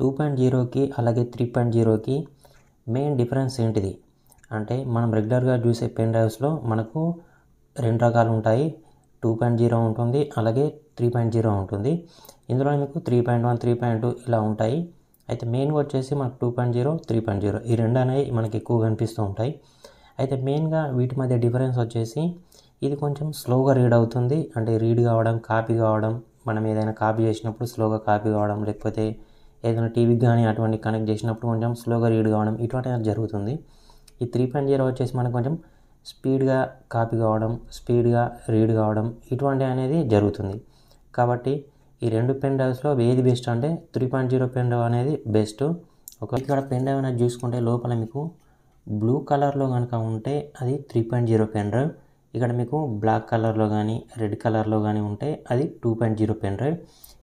two point జీరోకి అలాగే three point జీరోకి మెయిన్ డిఫరెన్స్ ఏంటిది అంటే మనం రెగ్యులర్గా చూసే పెన్ డ్రైవ్స్లో మనకు రెండు రకాలు ఉంటాయి టూ పాయింట్ జీరో ఉంటుంది అలాగే త్రీ పాయింట్ జీరో ఉంటుంది ఇందులో మీకు three point one three point two ఇలా ఉంటాయి అయితే మెయిన్గా వచ్చేసి మనకు two point zero three point zero ఈ రెండు అనేవి మనకి ఎక్కువ కనిపిస్తూ ఉంటాయి అయితే మెయిన్గా వీటి మధ్య డిఫరెన్స్ వచ్చేసి ఇది కొంచెం స్లోగా రీడ్ అవుతుంది అంటే రీడ్ కావడం కాపీ కావడం మనం ఏదైనా కాపీ చేసినప్పుడు స్లోగా కాపీ కావడం లేకపోతే ఏదైనా టీవీకి కానీ అటువంటి కనెక్ట్ చేసినప్పుడు కొంచెం స్లోగా రీడ్ కావడం ఇటువంటి జరుగుతుంది ఈ త్రీ పాయింట్ జీరో వచ్చేసి మనకు కొంచెం స్పీడ్గా కాపీ కావడం స్పీడ్గా రీడ్ కావడం ఇటువంటి అనేది జరుగుతుంది కాబట్టి ఈ రెండు పెన్ డ్రైవ్స్లో ఏది బెస్ట్ అంటే three point zero pen drive అనేది బెస్ట్ ఒక ఇక్కడ పెన్ డ్రైవ్ అనేది చూసుకుంటే లోపల మీకు బ్లూ కలర్లో కనుక ఉంటే అది three point zero pen drive ఇక్కడ మీకు బ్లాక్ కలర్లో కానీ రెడ్ కలర్లో కానీ ఉంటే అది two point zero pen drive